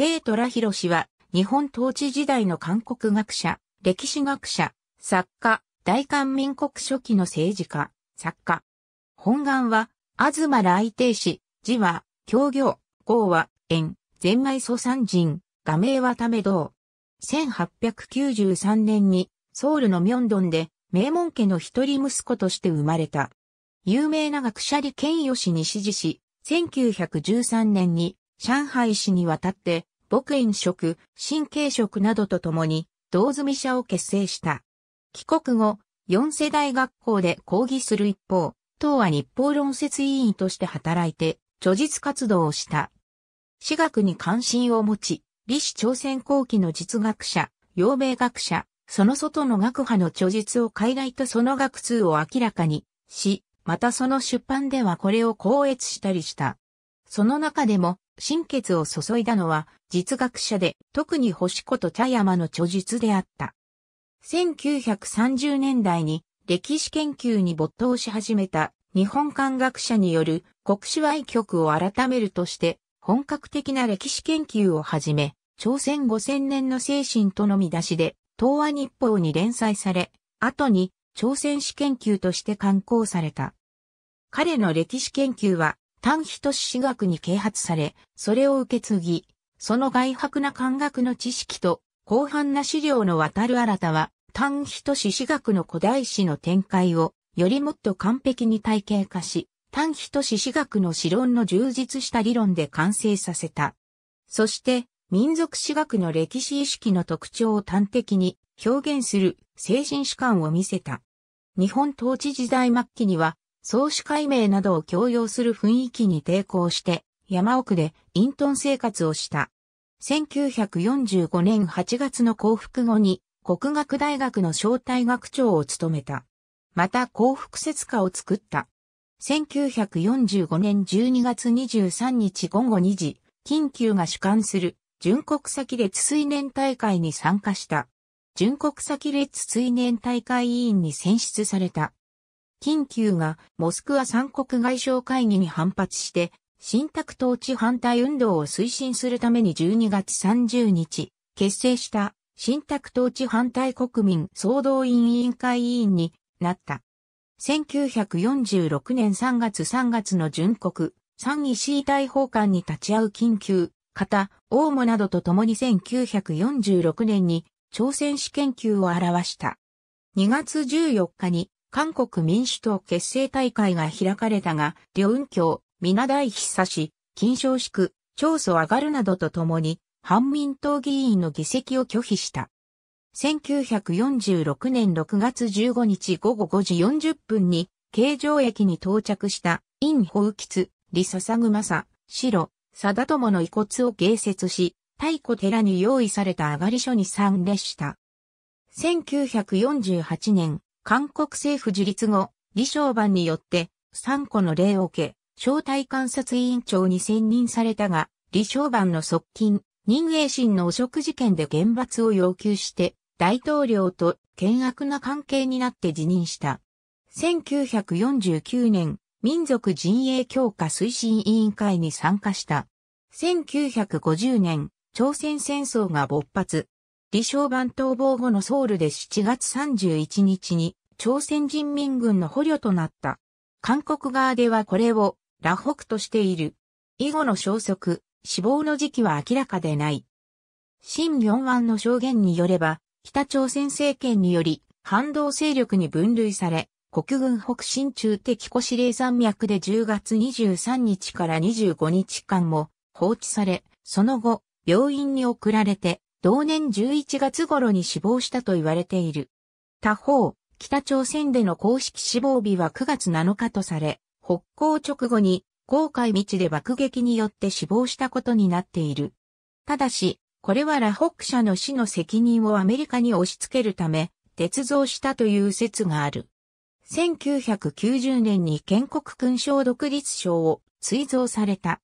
テイトラヒロ氏は、日本統治時代の韓国学者、歴史学者、作家、大韓民国初期の政治家、作家。本願は、東来帝氏、字は、協業、号は、縁、全米マ祖産人、画名はため道。1893年に、ソウルのミョンドンで、名門家の一人息子として生まれた。有名な学者李健義に支持し、1913年に上海市に渡って牧園職、神経職などとともに、道住社を結成した。帰国後、四世代学校で講義する一方、当は日報論説委員として働いて、著述活動をした。私学に関心を持ち、李氏朝鮮後期の実学者、陽明学者、その外の学派の著述を海外とその学通を明らかにし、またその出版ではこれを校閲したりした。その中でも、心血を注いだのは、実学者で、特に星子と茶山の著述であった。1930年代に歴史研究に没頭し始めた日本漢学者による国史歪曲を改めるとして本格的な歴史研究を始め、朝鮮五千年の精神との見出しで東亜日報に連載され、後に朝鮮史研究として刊行された。彼の歴史研究は丹比都市学に啓発され、それを受け継ぎ、その外泊な漢学の知識と、広範な資料の渡る新たは、丹比都市史学の古代史の展開を、よりもっと完璧に体系化し、丹比都市史学の史論の充実した理論で完成させた。そして、民族史学の歴史意識の特徴を端的に表現する精神史観を見せた。日本統治時代末期には総主解明などを強要する雰囲気に抵抗して、山奥で隠遁生活をした。1945年8月の降伏後に、国学大学の招待学長を務めた。また幸福説家を作った。1945年12月23日午後2時、緊急が主管する純国先列水年大会に参加した。純国先列水年大会委員に選出された。緊急がモスクワ三国外相会議に反発して、新宅統治反対運動を推進するために12月30日、結成した新宅統治反対国民総動員委員会委員になった。1946年3月3月の準国、三位市大法官に立ち会う緊急、方、大母などと共に1946年に朝鮮史研究を表した。2月14日に韓国民主党結成大会が開かれたが、両運協、皆大久し、金正宿、長祖上がるなどとともに、反民党議員の議席を拒否した。1946年6月15日午後5時40分に、京城駅に到着した、陰宝吉、李笹、ツ、リ・白、サグ友の遺骨を芸説し、太古寺に用意された上がり所に参列した。1948年、韓国政府樹立後、李承晩によって3個の例を受け、招待観察委員長に選任されたが、李承晩の側近、任英心の汚職事件で厳罰を要求して、大統領と険悪な関係になって辞任した。1949年、民族陣営強化推進委員会に参加した。1950年、朝鮮戦争が勃発。李承晩逃亡後のソウルで7月31日に朝鮮人民軍の捕虜となった。韓国側ではこれを羅北としている。以後の消息、死亡の時期は明らかでない。新四安の証言によれば、北朝鮮政権により反動勢力に分類され、国軍北進中的古司令山脈で10月23日から25日間も放置され、その後、病院に送られて同年11月頃に死亡したと言われている。他方、北朝鮮での公式死亡日は9月7日とされ、北港直後に航海道で爆撃によって死亡したことになっている。ただし、これはラホック社の死の責任をアメリカに押し付けるため、鉄造したという説がある。1990年に建国勲章独立賞を追贈された。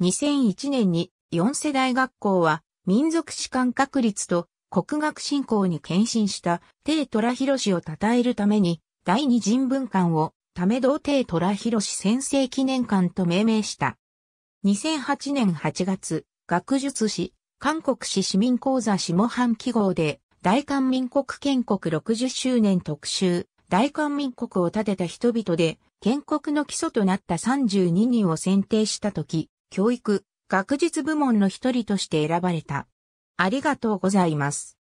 2001年に4世代学校は民族史観確立と国学振興に献身した帝虎博士を称えるために第二人文館をため道帝虎博士先生記念館と命名した。2008年8月、学術史、韓国史市民講座下半記号で大韓民国建国60周年特集、大韓民国を立てた人々で建国の基礎となった32人を選定したとき、教育、学術部門の一人として選ばれた。ありがとうございます。